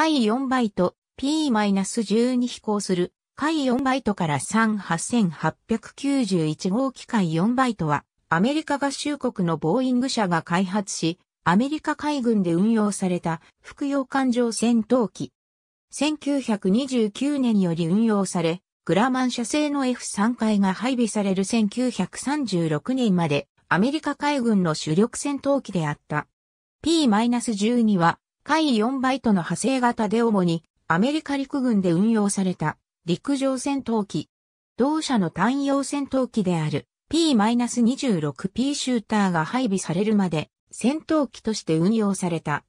解4バイト、P-12 飛行する、解4バイトから38891号機械4バイトは、アメリカ合衆国のボーイング社が開発し、アメリカ海軍で運用された副用艦上戦闘機。1929年より運用され、グラマン社製の F3 回が配備される1936年までアメリカ海軍の主力戦闘機であった。P-12 は下位4バイトの派生型で主にアメリカ陸軍で運用された陸上戦闘機。同社の単用戦闘機である P-26P シューターが配備されるまで戦闘機として運用された。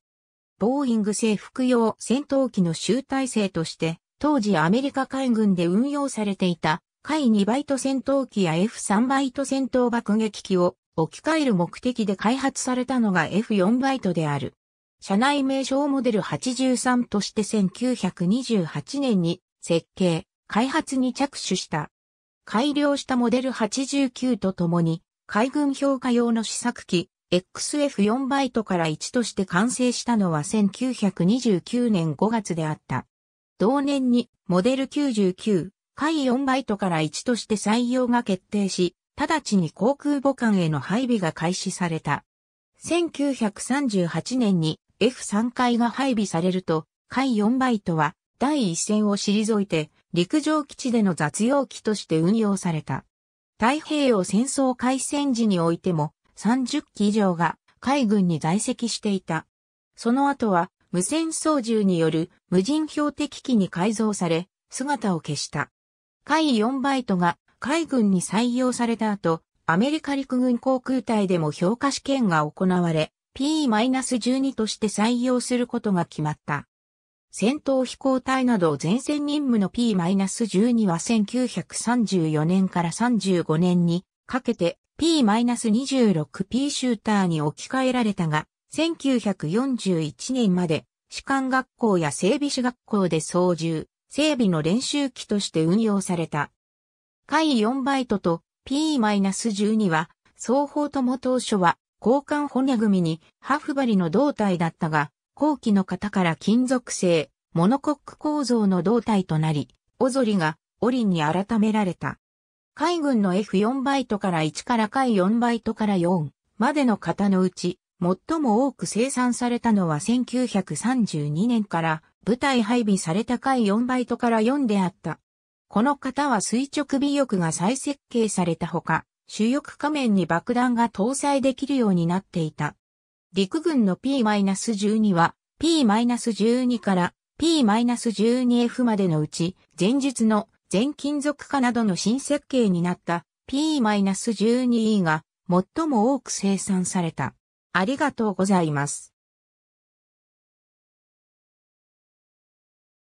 ボーイング制服用戦闘機の集大成として当時アメリカ海軍で運用されていた海2バイト戦闘機や F3 バイト戦闘爆撃機を置き換える目的で開発されたのが F4 バイトである。社内名称モデル83として1928年に設計、開発に着手した。改良したモデル89とともに、海軍評価用の試作機、XF4 バイトから1として完成したのは1929年5月であった。同年にモデル99、海4バイトから1として採用が決定し、直ちに航空母艦への配備が開始された。1938年に F3 回が配備されると、海4バイトは第一線を退いて陸上基地での雑用機として運用された。太平洋戦争開戦時においても30機以上が海軍に在籍していた。その後は無線操縦による無人標的機に改造され姿を消した。海4バイトが海軍に採用された後、アメリカ陸軍航空隊でも評価試験が行われ、P-12 として採用することが決まった。戦闘飛行隊など前線任務の P-12 は1934年から35年にかけて P-26P シューターに置き換えられたが、1941年まで士官学校や整備士学校で操縦、整備の練習機として運用された。海4バイトと P-12 は双方とも当初は交換骨組にハフバリの胴体だったが、後期の型から金属製、モノコック構造の胴体となり、オゾリがオリンに改められた。海軍の F4 バイトから1から海4バイトから4までの型のうち、最も多く生産されたのは1932年から部隊配備された海4バイトから4であった。この型は垂直尾翼が再設計されたほか、主翼仮面に爆弾が搭載できるようになっていた。陸軍の P-12 は P-12 から P-12F までのうち前述の全金属化などの新設計になった P-12E が最も多く生産された。ありがとうございます。